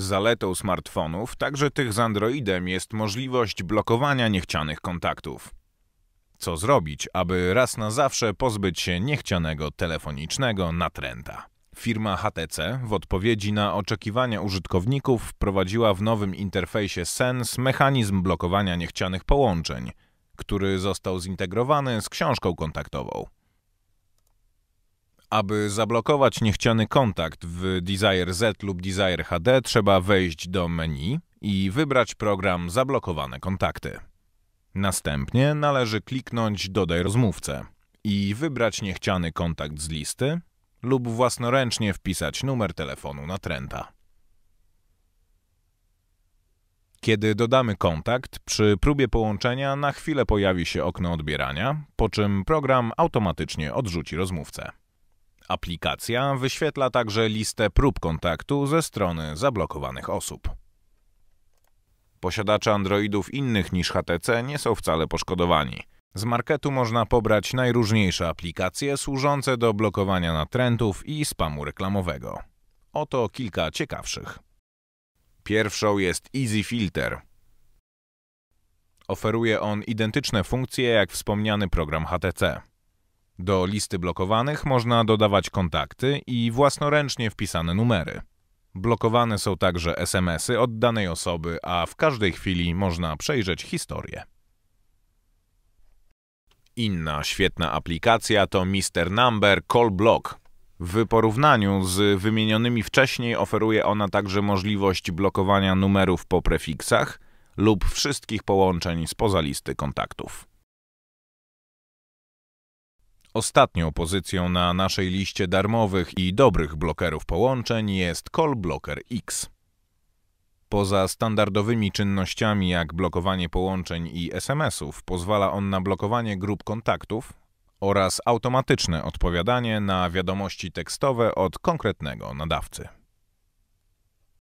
Zaletą smartfonów, także tych z Androidem, jest możliwość blokowania niechcianych kontaktów. Co zrobić, aby raz na zawsze pozbyć się niechcianego telefonicznego natręta? Firma HTC w odpowiedzi na oczekiwania użytkowników wprowadziła w nowym interfejsie Sense mechanizm blokowania niechcianych połączeń, który został zintegrowany z książką kontaktową. Aby zablokować niechciany kontakt w Desire Z lub Desire HD trzeba wejść do menu i wybrać program Zablokowane kontakty. Następnie należy kliknąć Dodaj rozmówcę i wybrać niechciany kontakt z listy lub własnoręcznie wpisać numer telefonu natręta. Kiedy dodamy kontakt, przy próbie połączenia na chwilę pojawi się okno odbierania, po czym program automatycznie odrzuci rozmówcę. Aplikacja wyświetla także listę prób kontaktu ze strony zablokowanych osób. Posiadacze Androidów innych niż HTC nie są wcale poszkodowani. Z marketu można pobrać najróżniejsze aplikacje służące do blokowania natrętów i spamu reklamowego. Oto kilka ciekawszych. Pierwszą jest Easy Filter. Oferuje on identyczne funkcje jak wspomniany program HTC. Do listy blokowanych można dodawać kontakty i własnoręcznie wpisane numery. Blokowane są także SMS-y od danej osoby, a w każdej chwili można przejrzeć historię. Inna świetna aplikacja to Mr. Number Call Block. W porównaniu z wymienionymi wcześniej oferuje ona także możliwość blokowania numerów po prefiksach lub wszystkich połączeń spoza listy kontaktów. Ostatnią pozycją na naszej liście darmowych i dobrych blokerów połączeń jest Call Blocker X. Poza standardowymi czynnościami jak blokowanie połączeń i SMS-ów, pozwala on na blokowanie grup kontaktów oraz automatyczne odpowiadanie na wiadomości tekstowe od konkretnego nadawcy.